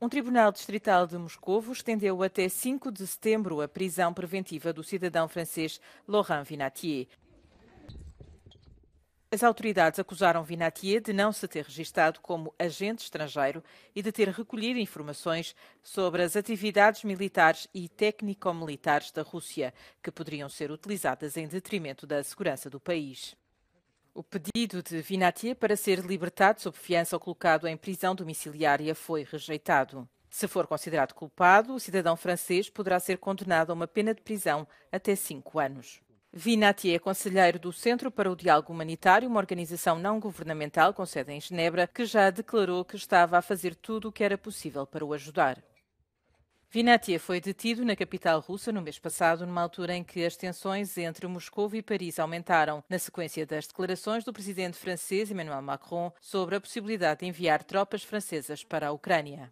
Um tribunal distrital de Moscovo estendeu até 5 de setembro a prisão preventiva do cidadão francês Laurent Vinatier. As autoridades acusaram Vinatier de não se ter registado como agente estrangeiro e de ter recolhido informações sobre as atividades militares e técnico-militares da Rússia, que poderiam ser utilizadas em detrimento da segurança do país. O pedido de Vinatier para ser libertado sob fiança ou colocado em prisão domiciliária foi rejeitado. Se for considerado culpado, o cidadão francês poderá ser condenado a uma pena de prisão até cinco anos. Vinatier é conselheiro do Centro para o Diálogo Humanitário, uma organização não governamental com sede em Genebra, que já declarou que estava a fazer tudo o que era possível para o ajudar. Vinatia foi detido na capital russa no mês passado, numa altura em que as tensões entre Moscou e Paris aumentaram, na sequência das declarações do presidente francês Emmanuel Macron sobre a possibilidade de enviar tropas francesas para a Ucrânia.